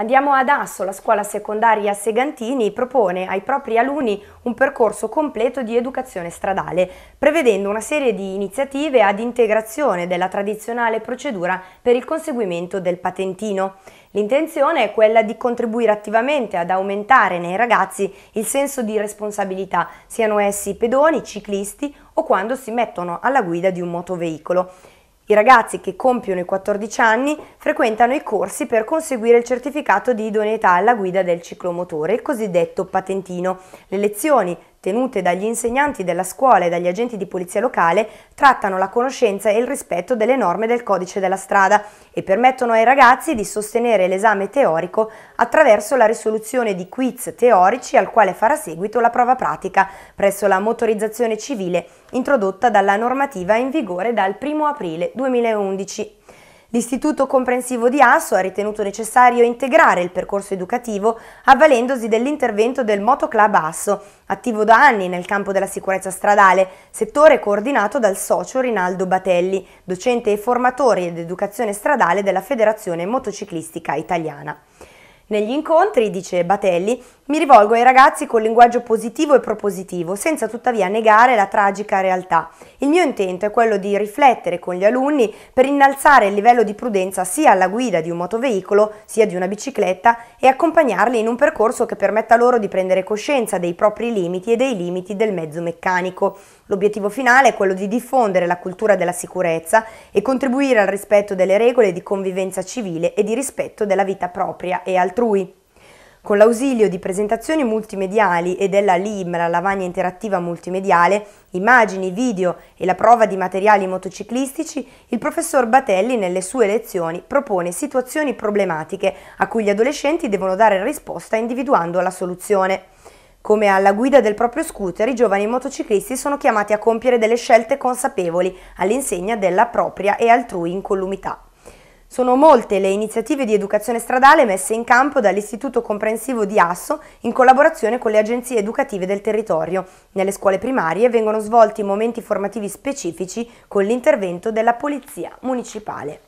Andiamo ad Asso, la scuola secondaria Segantini propone ai propri alunni un percorso completo di educazione stradale, prevedendo una serie di iniziative ad integrazione della tradizionale procedura per il conseguimento del patentino. L'intenzione è quella di contribuire attivamente ad aumentare nei ragazzi il senso di responsabilità, siano essi pedoni, ciclisti o quando si mettono alla guida di un motoveicolo. I ragazzi che compiono i 14 anni frequentano i corsi per conseguire il certificato di idoneità alla guida del ciclomotore, il cosiddetto patentino. Le lezioni tenute dagli insegnanti della scuola e dagli agenti di polizia locale trattano la conoscenza e il rispetto delle norme del codice della strada e permettono ai ragazzi di sostenere l'esame teorico attraverso la risoluzione di quiz teorici al quale farà seguito la prova pratica presso la motorizzazione civile introdotta dalla normativa in vigore dal 1 aprile 2011. L'Istituto Comprensivo di Asso ha ritenuto necessario integrare il percorso educativo avvalendosi dell'intervento del Motoclub Asso, attivo da anni nel campo della sicurezza stradale, settore coordinato dal socio Rinaldo Batelli, docente e formatore ed educazione stradale della Federazione Motociclistica Italiana. Negli incontri, dice Batelli, mi rivolgo ai ragazzi con linguaggio positivo e propositivo, senza tuttavia negare la tragica realtà. Il mio intento è quello di riflettere con gli alunni per innalzare il livello di prudenza sia alla guida di un motoveicolo sia di una bicicletta e accompagnarli in un percorso che permetta loro di prendere coscienza dei propri limiti e dei limiti del mezzo meccanico. L'obiettivo finale è quello di diffondere la cultura della sicurezza e contribuire al rispetto delle regole di convivenza civile e di rispetto della vita propria e altrui. Con l'ausilio di presentazioni multimediali e della LIM, la lavagna interattiva multimediale, immagini, video e la prova di materiali motociclistici, il professor Batelli nelle sue lezioni propone situazioni problematiche a cui gli adolescenti devono dare risposta individuando la soluzione. Come alla guida del proprio scooter, i giovani motociclisti sono chiamati a compiere delle scelte consapevoli all'insegna della propria e altrui incolumità. Sono molte le iniziative di educazione stradale messe in campo dall'Istituto Comprensivo di Asso in collaborazione con le agenzie educative del territorio. Nelle scuole primarie vengono svolti momenti formativi specifici con l'intervento della Polizia Municipale.